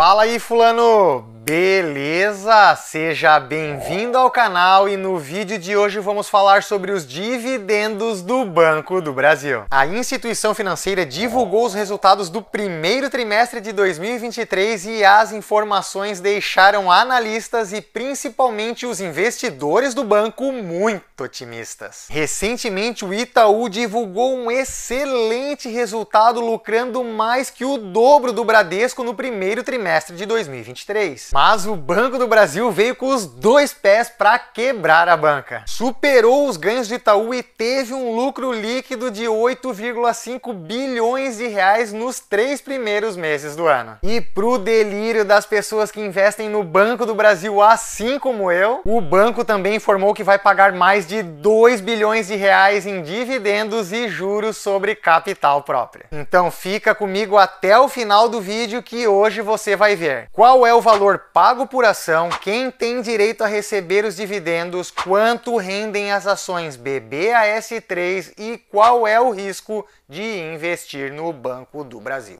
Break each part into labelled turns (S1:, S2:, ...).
S1: Fala aí, Fulano! Beleza? Seja bem-vindo ao canal e no vídeo de hoje vamos falar sobre os dividendos do Banco do Brasil. A instituição financeira divulgou os resultados do primeiro trimestre de 2023 e as informações deixaram analistas e principalmente os investidores do banco muito otimistas. Recentemente, o Itaú divulgou um excelente resultado lucrando mais que o dobro do Bradesco no primeiro trimestre de 2023. Mas o Banco do Brasil veio com os dois pés para quebrar a banca. Superou os ganhos de Itaú e teve um lucro líquido de 8,5 bilhões de reais nos três primeiros meses do ano. E pro delírio das pessoas que investem no Banco do Brasil, assim como eu, o banco também informou que vai pagar mais de 2 bilhões de reais em dividendos e juros sobre capital próprio. Então fica comigo até o final do vídeo que hoje você vai ver qual é o valor pago por ação, quem tem direito a receber os dividendos, quanto rendem as ações BBAS3 e qual é o risco de investir no Banco do Brasil.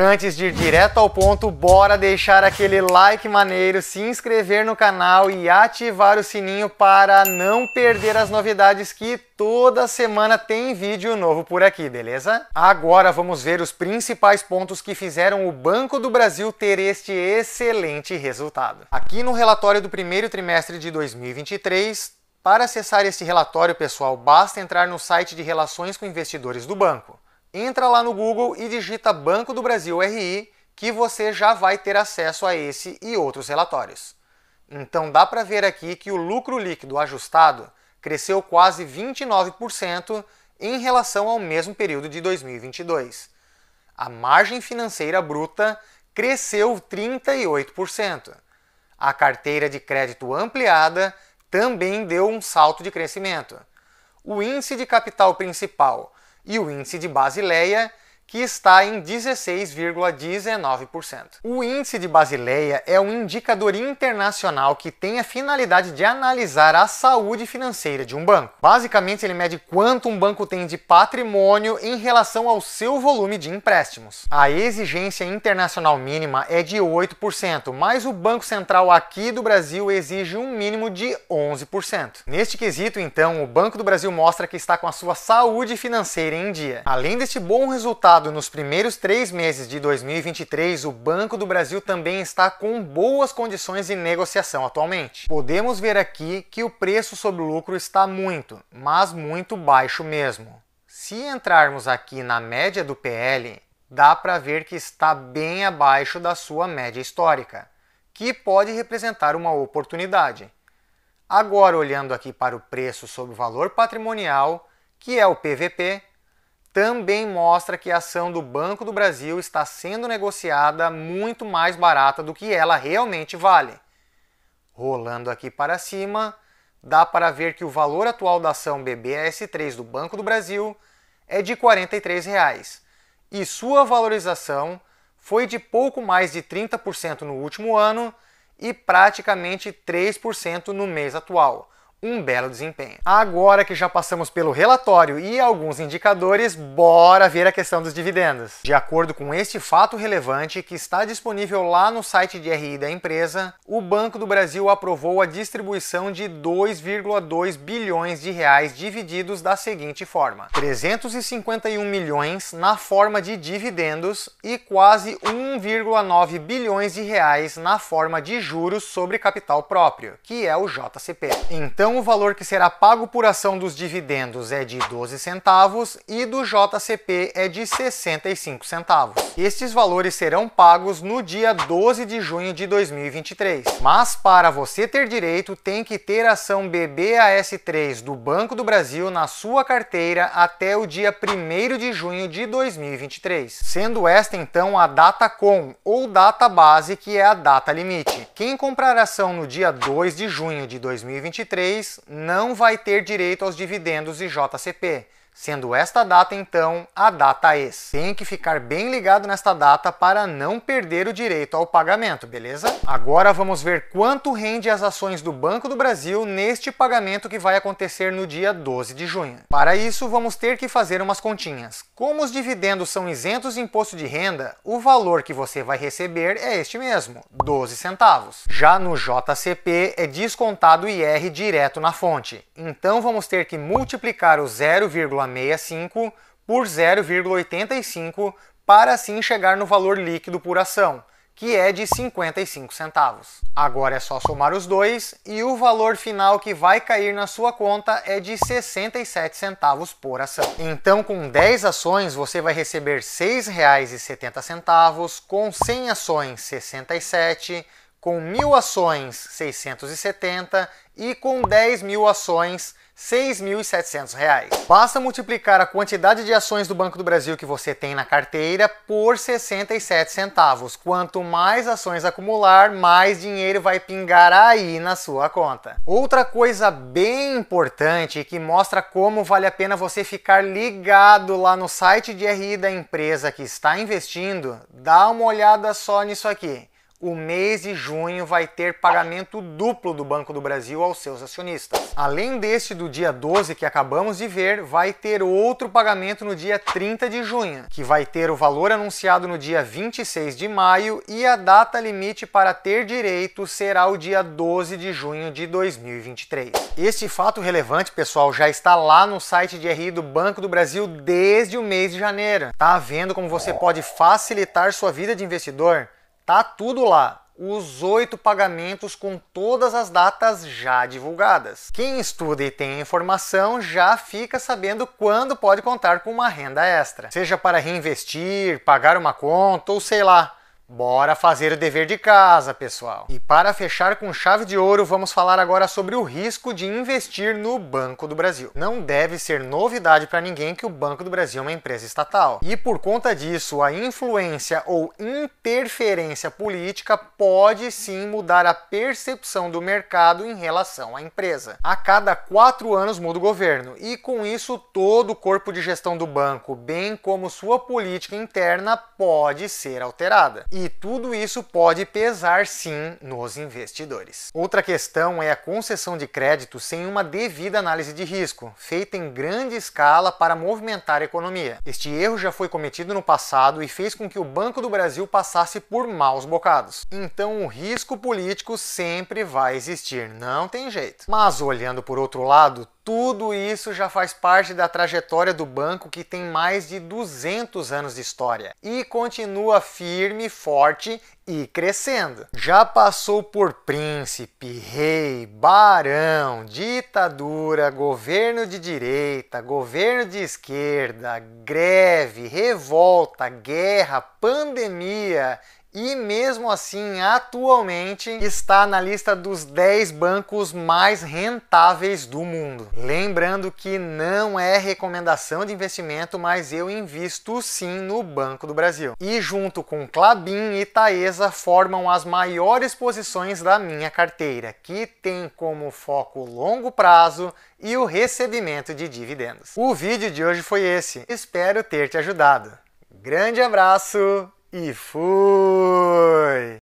S1: Antes de ir direto ao ponto, bora deixar aquele like maneiro, se inscrever no canal e ativar o sininho para não perder as novidades que toda semana tem vídeo novo por aqui, beleza? Agora vamos ver os principais pontos que fizeram o Banco do Brasil ter este excelente resultado. Aqui no relatório do primeiro trimestre de 2023, para acessar este relatório, pessoal, basta entrar no site de Relações com Investidores do banco entra lá no Google e digita Banco do Brasil RI, que você já vai ter acesso a esse e outros relatórios. Então dá para ver aqui que o lucro líquido ajustado cresceu quase 29% em relação ao mesmo período de 2022. A margem financeira bruta cresceu 38%. A carteira de crédito ampliada também deu um salto de crescimento. O índice de capital principal e o índice de Basileia que está em 16,19%. O índice de Basileia é um indicador internacional que tem a finalidade de analisar a saúde financeira de um banco. Basicamente, ele mede quanto um banco tem de patrimônio em relação ao seu volume de empréstimos. A exigência internacional mínima é de 8%, mas o Banco Central aqui do Brasil exige um mínimo de 11%. Neste quesito, então, o Banco do Brasil mostra que está com a sua saúde financeira em dia. Além deste bom resultado resultado nos primeiros três meses de 2023, o Banco do Brasil também está com boas condições de negociação atualmente. Podemos ver aqui que o preço sobre o lucro está muito, mas muito baixo mesmo. Se entrarmos aqui na média do PL, dá para ver que está bem abaixo da sua média histórica, que pode representar uma oportunidade. Agora, olhando aqui para o preço sobre o valor patrimonial, que é o PVP, também mostra que a ação do Banco do Brasil está sendo negociada muito mais barata do que ela realmente vale. Rolando aqui para cima, dá para ver que o valor atual da ação BBS3 do Banco do Brasil é de R$ 43, reais, e sua valorização foi de pouco mais de 30% no último ano e praticamente 3% no mês atual um belo desempenho. Agora que já passamos pelo relatório e alguns indicadores, bora ver a questão dos dividendos. De acordo com este fato relevante que está disponível lá no site de RI da empresa, o Banco do Brasil aprovou a distribuição de 2,2 bilhões de reais divididos da seguinte forma: 351 milhões na forma de dividendos e quase 1,9 bilhões de reais na forma de juros sobre capital próprio, que é o JCP. Então então, o valor que será pago por ação dos dividendos é de 12 centavos e do JCP é de 65 centavos. Estes valores serão pagos no dia 12 de junho de 2023. Mas para você ter direito, tem que ter ação BBAS3 do Banco do Brasil na sua carteira até o dia 1 de junho de 2023, sendo esta então a data com ou data base, que é a data limite. Quem comprar ação no dia 2 de junho de 2023 não vai ter direito aos dividendos e JCP sendo esta data então a data ex. Tem que ficar bem ligado nesta data para não perder o direito ao pagamento, beleza? Agora vamos ver quanto rende as ações do Banco do Brasil neste pagamento que vai acontecer no dia 12 de junho. Para isso, vamos ter que fazer umas continhas. Como os dividendos são isentos de imposto de renda, o valor que você vai receber é este mesmo, 12 centavos. Já no JCP é descontado o IR direto na fonte. Então vamos ter que multiplicar o 0, 0,65 por 0,85 para assim chegar no valor líquido por ação, que é de 55 centavos. Agora é só somar os dois e o valor final que vai cair na sua conta é de 67 centavos por ação. Então, com 10 ações, você vai receber R$ 6,70, com 100 ações, 67, com 1000 ações, 670 e com 10 mil ações, R$ 6.700. Basta multiplicar a quantidade de ações do Banco do Brasil que você tem na carteira por 67 centavos. Quanto mais ações acumular, mais dinheiro vai pingar aí na sua conta. Outra coisa bem importante que mostra como vale a pena você ficar ligado lá no site de RI da empresa que está investindo, dá uma olhada só nisso aqui o mês de junho vai ter pagamento duplo do Banco do Brasil aos seus acionistas. Além deste do dia 12 que acabamos de ver, vai ter outro pagamento no dia 30 de junho, que vai ter o valor anunciado no dia 26 de maio e a data limite para ter direito será o dia 12 de junho de 2023. Este fato relevante, pessoal, já está lá no site de RI do Banco do Brasil desde o mês de janeiro. Tá vendo como você pode facilitar sua vida de investidor? Tá tudo lá. Os oito pagamentos com todas as datas já divulgadas. Quem estuda e tem informação já fica sabendo quando pode contar com uma renda extra, seja para reinvestir, pagar uma conta ou sei lá, Bora fazer o dever de casa, pessoal. E para fechar com chave de ouro, vamos falar agora sobre o risco de investir no Banco do Brasil. Não deve ser novidade para ninguém que o Banco do Brasil é uma empresa estatal. E por conta disso, a influência ou interferência política pode sim mudar a percepção do mercado em relação à empresa. A cada quatro anos muda o governo e com isso todo o corpo de gestão do banco, bem como sua política interna, pode ser alterada. E tudo isso pode pesar sim nos investidores. Outra questão é a concessão de crédito sem uma devida análise de risco, feita em grande escala para movimentar a economia. Este erro já foi cometido no passado e fez com que o Banco do Brasil passasse por maus bocados. Então o risco político sempre vai existir, não tem jeito. Mas olhando por outro lado, tudo isso já faz parte da trajetória do banco que tem mais de 200 anos de história e continua firme, forte e crescendo. Já passou por príncipe, rei, barão, ditadura, governo de direita, governo de esquerda, greve, revolta, guerra, pandemia e mesmo assim, atualmente está na lista dos 10 bancos mais rentáveis do mundo. Lembrando que não é recomendação de investimento, mas eu invisto sim no Banco do Brasil. E junto com Clabin e Taesa formam as maiores posições da minha carteira, que tem como foco longo prazo e o recebimento de dividendos. O vídeo de hoje foi esse. Espero ter te ajudado. Grande abraço e fui!